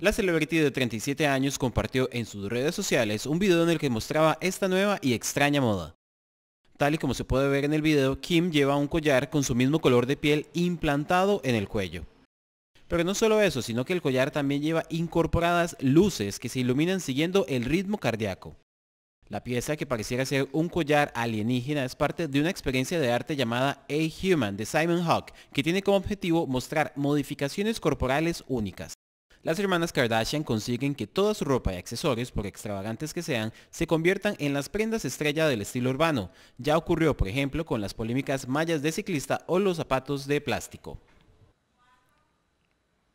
La celebrity de 37 años compartió en sus redes sociales un video en el que mostraba esta nueva y extraña moda. Tal y como se puede ver en el video, Kim lleva un collar con su mismo color de piel implantado en el cuello. Pero no solo eso, sino que el collar también lleva incorporadas luces que se iluminan siguiendo el ritmo cardíaco. La pieza que pareciera ser un collar alienígena es parte de una experiencia de arte llamada A Human de Simon Hawk, que tiene como objetivo mostrar modificaciones corporales únicas. Las hermanas Kardashian consiguen que toda su ropa y accesorios, por extravagantes que sean, se conviertan en las prendas estrella del estilo urbano. Ya ocurrió, por ejemplo, con las polémicas mallas de ciclista o los zapatos de plástico.